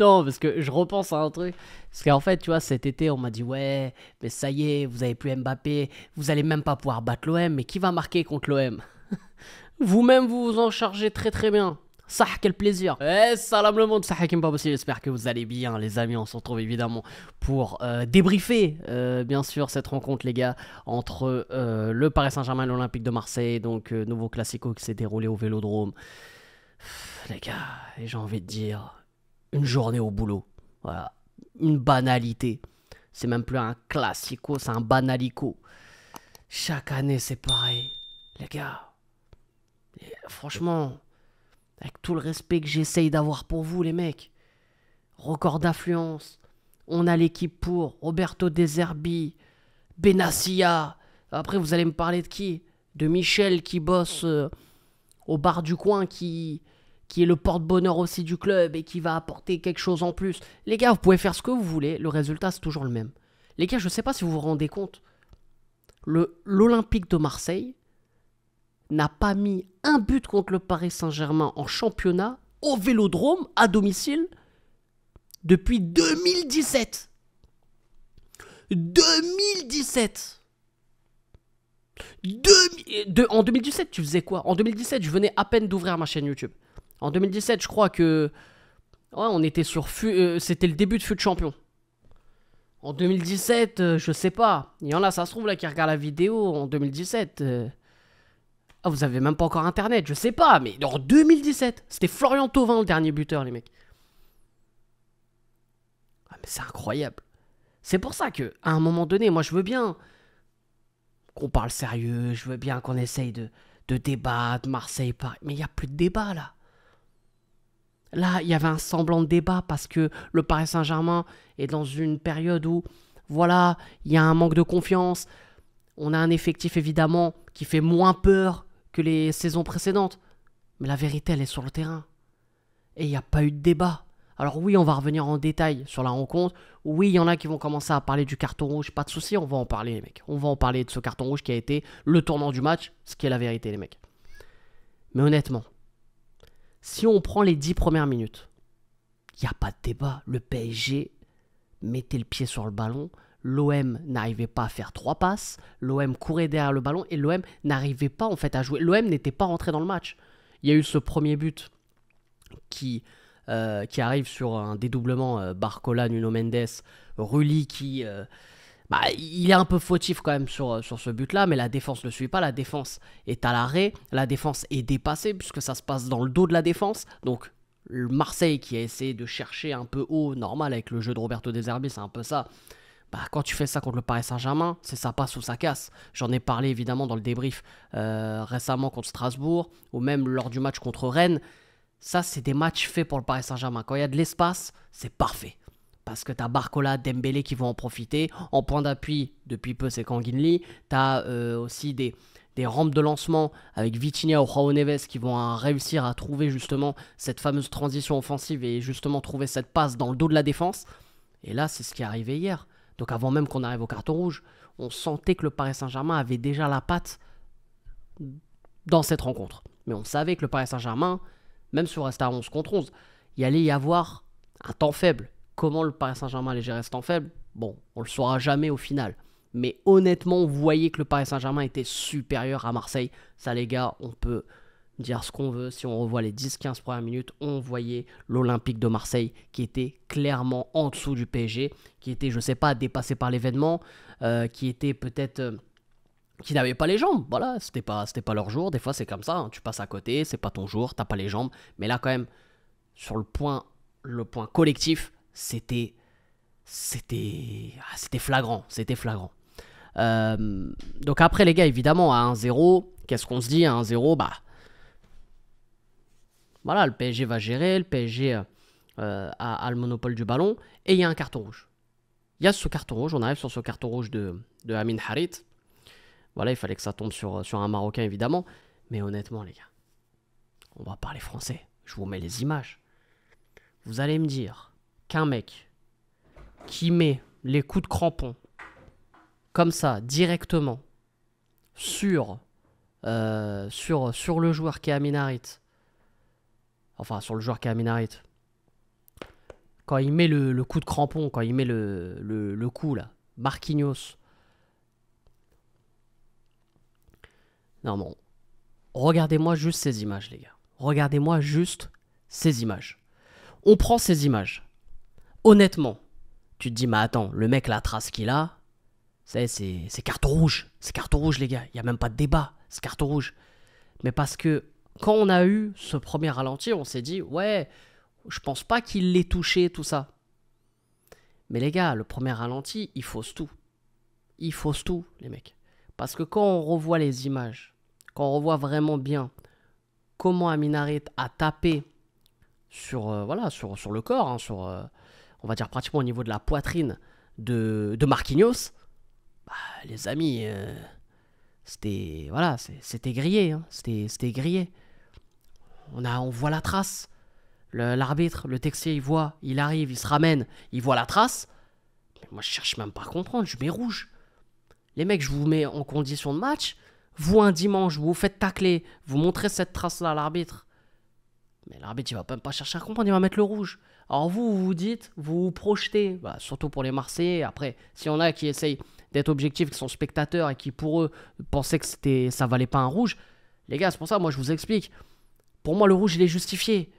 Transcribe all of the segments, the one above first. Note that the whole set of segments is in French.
Non, parce que je repense à un truc. Parce qu'en fait, tu vois, cet été, on m'a dit Ouais, mais ça y est, vous avez plus Mbappé, vous allez même pas pouvoir battre l'OM, mais qui va marquer contre l'OM Vous-même, vous vous en chargez très très bien. Ça, quel plaisir. Eh, salam le monde, ça Hakim possible. » J'espère que vous allez bien, les amis. On se retrouve évidemment pour euh, débriefer, euh, bien sûr, cette rencontre, les gars, entre euh, le Paris Saint-Germain et l'Olympique de Marseille. Donc, nouveau classico qui s'est déroulé au vélodrome. Les gars, j'ai envie de dire une journée au boulot. Voilà. Une banalité. C'est même plus un classico, c'est un banalico. Chaque année, c'est pareil. Les gars, franchement, avec tout le respect que j'essaye d'avoir pour vous, les mecs, record d'affluence, on a l'équipe pour Roberto Deserbi, Benassia. Après, vous allez me parler de qui De Michel qui bosse euh, au bar du coin, qui, qui est le porte-bonheur aussi du club et qui va apporter quelque chose en plus. Les gars, vous pouvez faire ce que vous voulez, le résultat c'est toujours le même. Les gars, je ne sais pas si vous vous rendez compte, l'Olympique de Marseille n'a pas mis un but contre le Paris Saint-Germain en championnat au Vélodrome à domicile depuis 2017. 2017 En 2017, tu faisais quoi En 2017, je venais à peine d'ouvrir ma chaîne YouTube. En 2017, je crois que. Ouais, on était sur. Euh, c'était le début de Fut Champion. En 2017, euh, je sais pas. Il y en a, ça se trouve, là, qui regardent la vidéo en 2017. Euh. Ah, vous avez même pas encore internet, je sais pas, mais en 2017, c'était Florian Thauvin le dernier buteur, les mecs. Ah, mais c'est incroyable. C'est pour ça que, à un moment donné, moi, je veux bien qu'on parle sérieux, je veux bien qu'on essaye de, de débattre, Marseille, Paris. Mais il n'y a plus de débat, là. Là, il y avait un semblant de débat parce que le Paris Saint-Germain est dans une période où, voilà, il y a un manque de confiance. On a un effectif évidemment qui fait moins peur que les saisons précédentes. Mais la vérité, elle est sur le terrain. Et il n'y a pas eu de débat. Alors oui, on va revenir en détail sur la rencontre. Oui, il y en a qui vont commencer à parler du carton rouge. Pas de souci, on va en parler les mecs. On va en parler de ce carton rouge qui a été le tournant du match, ce qui est la vérité les mecs. Mais honnêtement, si on prend les dix premières minutes, il n'y a pas de débat. Le PSG mettait le pied sur le ballon. L'OM n'arrivait pas à faire trois passes. L'OM courait derrière le ballon et l'OM n'arrivait pas en fait à jouer. L'OM n'était pas rentré dans le match. Il y a eu ce premier but qui, euh, qui arrive sur un dédoublement euh, Barcola, Nuno Mendes, Rulli qui. Euh, bah, il est un peu fautif quand même sur, ce but-là, mais la défense ne suit pas. La défense est à l'arrêt. La défense est dépassée puisque ça se passe dans le dos de la défense. Donc Marseille qui a essayé de chercher un peu haut, normal avec le jeu de Roberto Deserbi, c'est un peu ça. Bah, quand tu fais ça contre le Paris Saint-Germain, c'est ça passe ou ça casse. J'en ai parlé évidemment dans le débrief euh, récemment contre Strasbourg ou même lors du match contre Rennes. Ça, c'est des matchs faits pour le Paris Saint-Germain. Quand il y a de l'espace, c'est parfait parce que t'as Barcola, Dembélé qui vont en profiter. En point d'appui, depuis peu, c'est Kanginli. T'as as euh, aussi des, des rampes de lancement avec Vitinha ou Juan Neves qui vont hein, réussir à trouver justement cette fameuse transition offensive et justement trouver cette passe dans le dos de la défense. Et là, c'est ce qui est arrivé hier. Donc avant même qu'on arrive au carton rouge, on sentait que le Paris Saint-Germain avait déjà la patte dans cette rencontre. Mais on savait que le Paris Saint-Germain, même si on restait à 11 contre 11, il allait y avoir un temps faible. Comment le Paris Saint-Germain allait gérer ce faible Bon, on le saura jamais au final. Mais honnêtement, vous voyez que le Paris Saint-Germain était supérieur à Marseille. Ça, les gars, on peut dire ce qu'on veut. Si on revoit les 10-15 premières minutes, on voyait l'Olympique de Marseille qui était clairement en dessous du PSG, qui était, je ne sais pas, dépassé par l'événement, euh, qui était peut-être. Euh, qui n'avait pas les jambes. Voilà, c'était pas, c'était pas leur jour. Des fois, c'est comme ça. Hein. Tu passes à côté, c'est pas ton jour, t'as pas les jambes. Mais là, quand même, sur le point, le point collectif, c'était c'était ah, c'était flagrant, c'était flagrant. Euh, donc après les gars, évidemment à 1-0, qu'est-ce qu'on se dit à 1-0 Bah voilà, le PSG va gérer, le PSG euh, euh, a, le monopole du ballon et il y a un carton rouge. Il y a ce carton rouge, on arrive sur ce carton rouge de, de Amin Harit. Voilà, il fallait que ça tombe sur, sur un Marocain évidemment, mais honnêtement les gars, on va parler français. Je vous mets les images. Vous allez me dire qu'un mec qui met les coups de crampon comme ça directement sur, euh, sur, sur le joueur qui est Aminarit, enfin sur le joueur qui est Aminarit, quand il met le, coup de crampon, quand il met le, coup là, Marquinhos. Non, bon, Regardez-moi juste ces images, les gars. Regardez-moi juste ces images. On prend ces images. Honnêtement, tu te dis, mais attends, le mec, la trace qu'il a, c'est, c'est rouge. C'est carte rouge, les gars. Il n'y a même pas de débat. C'est carte rouge. Mais parce que quand on a eu ce premier ralenti, on s'est dit, ouais, je pense pas qu'il l'ait touché, tout ça. Mais les gars, le premier ralenti, il fausse tout. Il fausse tout, les mecs. Parce que quand on revoit les images, quand on revoit vraiment bien comment Aminarit a tapé sur, euh, voilà, sur, sur le corps, hein, sur, euh, on va dire pratiquement au niveau de la poitrine de, de Marquinhos, bah, les amis, euh, c'était voilà, c'était grillé, hein, c'était grillé. On a, on voit la trace. L'arbitre, le, Texier, il voit, il arrive, il se ramène, il voit la trace. moi, je cherche même pas à comprendre, je mets rouge. Les mecs, je vous mets en condition de match. Vous, un dimanche, vous vous faites tacler, vous montrez cette trace-là à l'arbitre. Mais l'arbitre, il va même pas chercher à comprendre, il va mettre le rouge. Alors vous, vous dites, vous vous projetez, bah, surtout pour les Marseillais, après, si on a qui essayent d'être objectifs, qui sont spectateurs et qui pour eux pensaient que c'était, ça valait pas un rouge, les gars, c'est pour ça, moi je vous explique. Pour moi, le rouge, il est justifié.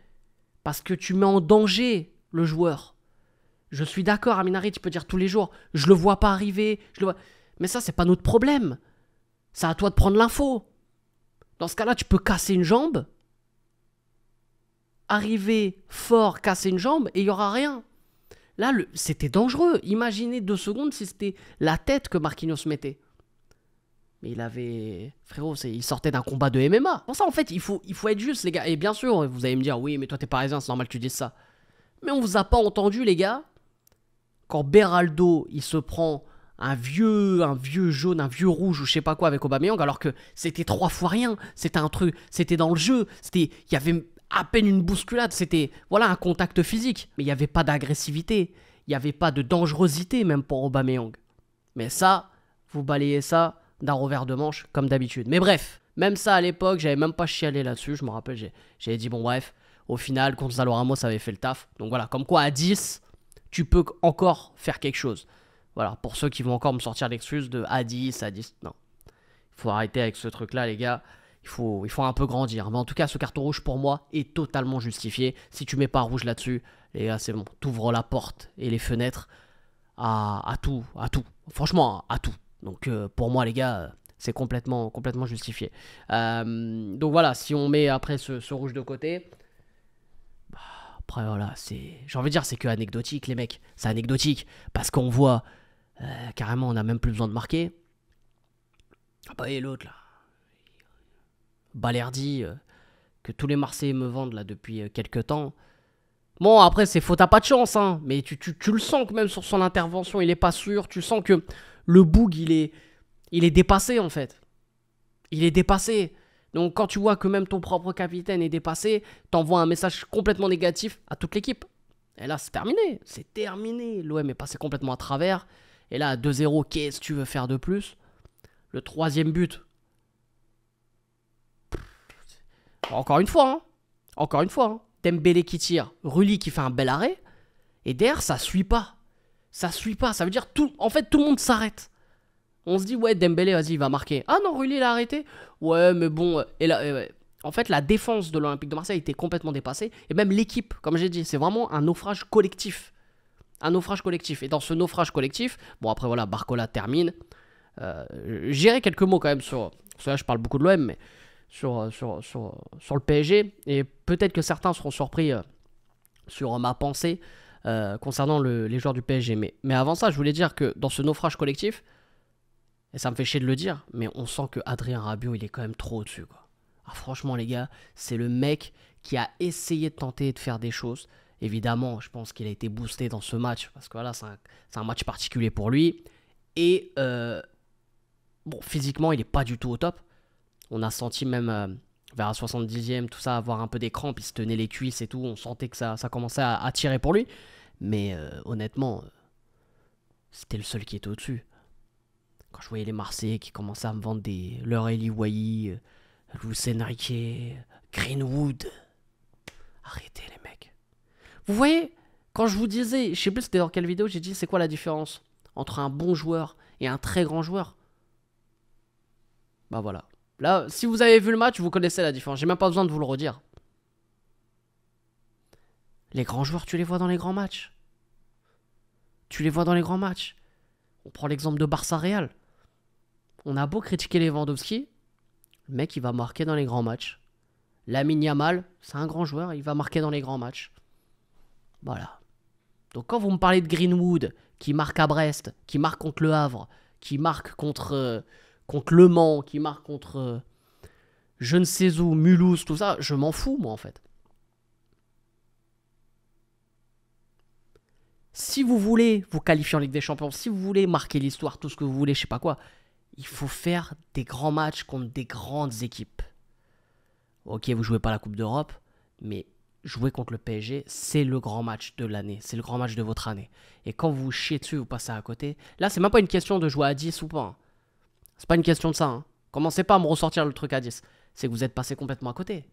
Parce que tu mets en danger le joueur. Je suis d'accord, Aminari, tu peux dire tous les jours, je le vois pas arriver, je le vois... Mais ça, c'est pas notre problème. C'est à toi de prendre l'info. Dans ce cas-là, tu peux casser une jambe, arriver fort, casser une jambe et il n'y aura rien. Là, c'était dangereux. Imaginez deux secondes si c'était la tête que Marquinhos mettait. Mais il avait. Frérot, il sortait d'un combat de MMA. Pour ça, en fait, il faut, il faut être juste, les gars. Et bien sûr, vous allez me dire, oui, mais toi, t'es parisien, c'est normal que tu dises ça. Mais on vous a pas entendu, les gars. Quand Beraldo, il se prend un vieux, un vieux jaune, un vieux rouge ou je sais pas quoi avec Aubameyang, alors que c'était trois fois rien. C'était un truc, c'était dans le jeu. C'était, il y avait, à peine une bousculade, c'était voilà un contact physique, mais il n'y avait pas d'agressivité, il n'y avait pas de dangerosité même pour Aubameyang. Mais ça, vous balayez ça d'un revers de manche comme d'habitude. Mais bref, même ça à l'époque, j'avais même pas chialé là-dessus, je me rappelle, j'avais dit bon bref, au final Gonzalo Ramos avait fait le taf. Donc voilà, comme quoi à 10, tu peux encore faire quelque chose. Voilà, pour ceux qui vont encore me sortir l'excuse de à 10, à 10, non. Il faut arrêter avec ce truc-là les gars il faut, il faut un peu grandir. Mais en tout cas, ce carton rouge pour moi est totalement justifié. Si tu mets pas rouge là-dessus, les gars, c'est bon. T'ouvres la porte et les fenêtres à, tout, à tout. Franchement, à tout. Donc euh, pour moi, les gars, euh, c'est complètement, complètement justifié. Euh, donc voilà, si on met après ce, rouge de côté. Bah, après, voilà, c'est. J'ai envie de dire, c'est que anecdotique, les mecs. C'est anecdotique. Parce qu'on voit, carrément, on n'a même plus besoin de marquer. Ah bah, et l'autre là Balerdi, euh, que tous les Marseillais me vendent là depuis euh, quelques temps. Bon, après, c'est faux, t'as pas de chance, hein, mais tu, tu, le sens que même sur son intervention, il est pas sûr. Tu sens que le boug, il est, il est dépassé en fait. Il est dépassé. Donc quand tu vois que même ton propre capitaine est dépassé, t'envoies un message complètement négatif à toute l'équipe. Et là, c'est terminé. C'est terminé. L'OM est passé complètement à travers. Et là, 2-0, qu'est-ce que tu veux faire de plus Le troisième but, Encore une fois, hein. Encore une fois, hein. Dembélé qui tire, Rulli qui fait un bel arrêt. Et derrière, ça suit pas. Ça suit pas. Ça veut dire tout. En fait, tout le monde s'arrête. On se dit, ouais, Dembélé, vas-y, il va marquer. Ah non, Rulli, il a arrêté. Ouais, mais bon. Euh, euh, en fait, la défense de l'Olympique de Marseille était complètement dépassée. Et même l'équipe, comme j'ai dit, c'est vraiment un naufrage collectif. Un naufrage collectif. Et dans ce naufrage collectif, bon, après, voilà, Barcola termine. Euh, j'irai quelques mots quand même sur. Ça, je parle beaucoup de l'OM, mais sur, euh, euh, euh, sur, le PSG. Et peut-être que certains seront surpris sur ma pensée concernant le, les joueurs du PSG. Mais, mais avant ça, je voulais dire que dans ce naufrage collectif, et ça me fait chier de le dire, mais on sent que Adrien Rabiot, il est quand même trop au-dessus. Ah, franchement, les gars, c'est le mec qui a essayé de tenter de faire des choses. Évidemment, je pense qu'il a été boosté dans ce match, parce que voilà, c'est un, match particulier pour lui. Et bon, physiquement, il n'est pas du tout au top on a senti même euh, vers la 70e, tout ça, avoir un peu des crampes, il se tenait les cuisses et tout, on sentait que ça, ça commençait à, tirer pour lui. Mais euh, honnêtement, euh, c'était le seul qui était au-dessus. Quand je voyais les Marseillais qui commençaient à me vendre des, leur Eli Wai, Greenwood. Arrêtez les mecs. Vous voyez, quand je vous disais, je sais plus c'était dans quelle vidéo, j'ai dit c'est quoi la différence entre un bon joueur et un très grand joueur. Bah voilà. Là, si vous avez vu le match, vous connaissez la différence. J'ai même pas besoin de vous le redire. Les grands joueurs, tu les vois dans les grands matchs. Tu les vois dans les grands matchs. On prend l'exemple de Barça-Real. On a beau critiquer Lewandowski, le mec, il va marquer dans les grands matchs. Lamine Yamal, c'est un grand joueur, il va marquer dans les grands matchs. Voilà. Donc quand vous me parlez de Greenwood, qui marque à Brest, qui marque contre Le Havre, qui marque contre... Euh, contre Le Mans, qui marque contre euh, je ne sais où, Mulhouse, tout ça, je m'en fous, moi, en fait. Si vous voulez vous qualifier en Ligue des Champions, si vous voulez marquer l'histoire, tout ce que vous voulez, je sais pas quoi, il faut faire des grands matchs contre des grandes équipes. Ok, vous jouez pas la Coupe d'Europe, mais jouer contre le PSG, c'est le grand match de l'année, c'est le grand match de votre année. Et quand vous, vous chiez dessus, vous passez à côté. Là, c'est même pas une question de jouer à 10 ou pas. Hein. C'est pas une question de ça. Hein. Commencez pas à me ressortir le truc à 10. C'est que vous êtes passé complètement à côté.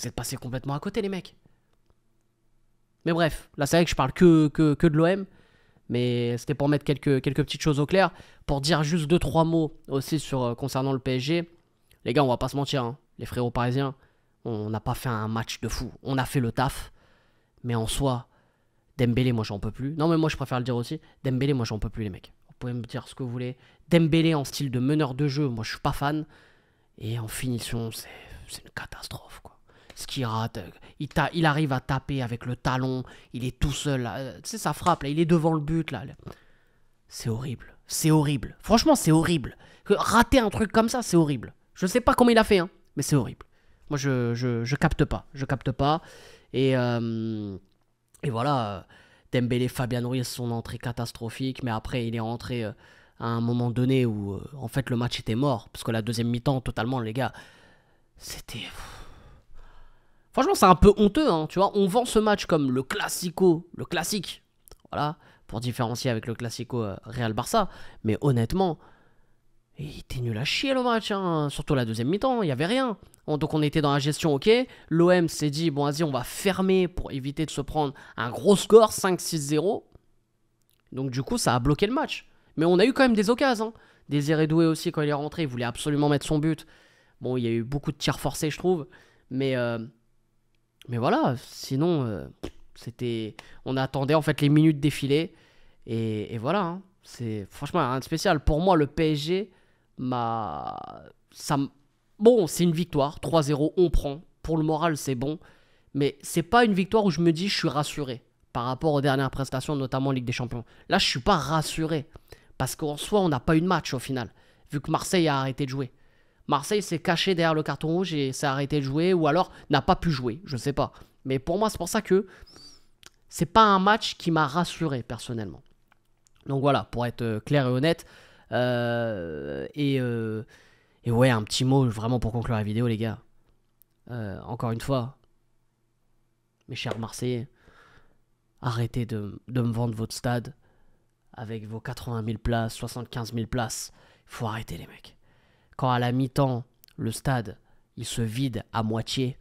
Vous êtes passé complètement à côté, les mecs. Mais bref, là, c'est vrai que je parle que, que, de l'OM. Mais c'était pour mettre quelques, quelques petites choses au clair. Pour dire juste deux, trois mots aussi sur, euh, concernant le PSG. Les gars, on va pas se mentir. Hein. Les frérots parisiens, on n'a pas fait un match de fou. On a fait le taf. Mais en soi, Dembélé, moi, j'en peux plus. Non, mais moi, je préfère le dire aussi. Dembélé, moi, j'en peux plus, les mecs. Vous pouvez me dire ce que vous voulez. Dembélé en style de meneur de jeu, moi je suis pas fan. Et en finition, c'est une catastrophe. Quoi. Ce qu'il rate, euh, il, arrive à taper avec le talon, il est tout seul. Euh, tu sais, ça frappe, là, il est devant le but. là. C'est horrible. C'est horrible. Franchement, c'est horrible. rater un truc comme ça, c'est horrible. Je sais pas comment il a fait, hein, mais c'est horrible. Moi, je, capte pas. Je capte pas. Et, euh, et voilà. Dembélé, Fabian Ruiz, son entrée catastrophique, mais après il est rentré euh, à un moment donné où euh, en fait le match était mort, parce que la deuxième mi-temps, totalement les gars, c'était... Franchement c'est un peu honteux, hein, tu vois, on vend ce match comme le classico, le classique, voilà, pour différencier avec le classico euh, Real Barça, mais honnêtement, et il était nul à chier le match, hein. surtout la deuxième mi-temps, il n'y avait rien. Donc on était dans la gestion, ok. L'OM s'est dit, bon vas-y, on va fermer pour éviter de se prendre un gros score, 5-6-0. Donc du coup, ça a bloqué le match. Mais on a eu quand même des occasions. Hein. Désiré Doué aussi, quand il est rentré, il voulait absolument mettre son but. Bon, il y a eu beaucoup de tirs forcés, je trouve. Mais, euh, mais voilà, sinon, euh, c'était... On attendait en fait les minutes défilées. Et, voilà, hein. c'est franchement rien de spécial. Pour moi, le PSG ça Bon, c'est une victoire, 3-0, on prend. Pour le moral, c'est bon. Mais c'est pas une victoire où je me dis je suis rassuré par rapport aux dernières prestations, notamment Ligue des Champions. Là, je suis pas rassuré. Parce qu'en soi, on n'a pas eu de match au final, vu que Marseille a arrêté de jouer. Marseille s'est caché derrière le carton rouge et s'est arrêté de jouer, ou alors n'a pas pu jouer, je sais pas. Mais pour moi, c'est pour ça que c'est pas un match qui m'a rassuré personnellement. Donc voilà, pour être euh, clair et honnête, euh, et, euh, et ouais, un petit mot vraiment pour conclure la vidéo, les gars. Euh, encore une fois, mes chers Marseillais, arrêtez de, de, me vendre votre stade avec vos 80 000 places, 75 000 places. Il faut arrêter les mecs. Quand à la mi-temps, le stade, il se vide à moitié,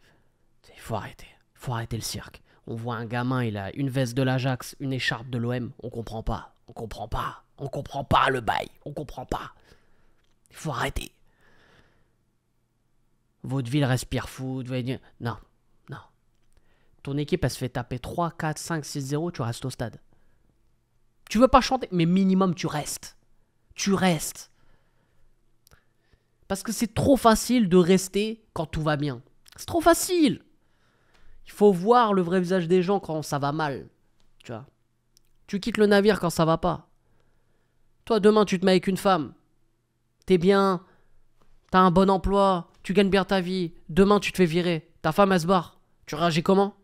il faut arrêter. faut arrêter le cirque. On voit un gamin, il a une veste de l'Ajax, une écharpe de l'OM, on comprend pas. On comprend pas. On comprend pas le bail, on comprend pas. Il faut arrêter. Votre ville respire foot, non, non. Ton équipe, elle se fait taper 3, 4, 5, 6, 0, tu restes au stade. Tu veux pas chanter, mais minimum, tu restes. Tu restes. Parce que c'est trop facile de rester quand tout va bien. C'est trop facile. Il faut voir le vrai visage des gens quand ça va mal. Tu vois. Tu quittes le navire quand ça va pas. Toi, demain, tu te mets avec une femme. T'es bien. T'as un bon emploi. Tu gagnes bien ta vie. Demain, tu te fais virer. Ta femme, elle se barre. Tu réagis comment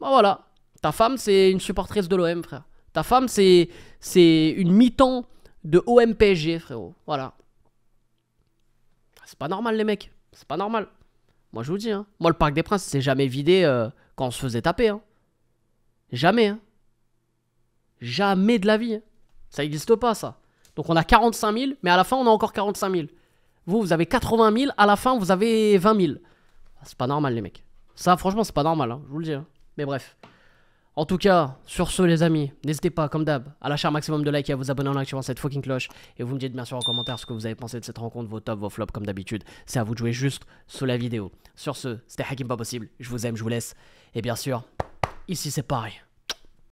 Bah voilà. Ta femme, c'est une supportrice de l'OM, frère. Ta femme, c'est une mi-temps de OMPG, frérot. Voilà. C'est pas normal, les mecs. C'est pas normal. Moi, je vous dis. Hein. Moi, le Parc des Princes, c'est jamais vidé euh, quand on se faisait taper. Hein. Jamais. Hein. Jamais de la vie. Hein. Ça n'existe pas, ça. Donc on a 45 000, mais à la fin, on a encore 45 000. Vous, vous avez 80 000, à la fin, vous avez 20 000. Ah, c'est pas normal, les mecs. Ça, franchement, c'est pas normal, hein, je vous le dis. Hein. Mais bref. En tout cas, sur ce, les amis, n'hésitez pas, comme d'hab, à lâcher un maximum de likes et à vous abonner en activant cette fucking cloche. Et vous me dites bien sûr en commentaire ce que vous avez pensé de cette rencontre, vos tops, vos flops, comme d'habitude. C'est à vous de jouer juste sous la vidéo. Sur ce, c'était Hacking Pas Possible. Je vous aime, je vous laisse. Et bien sûr, ici c'est pareil.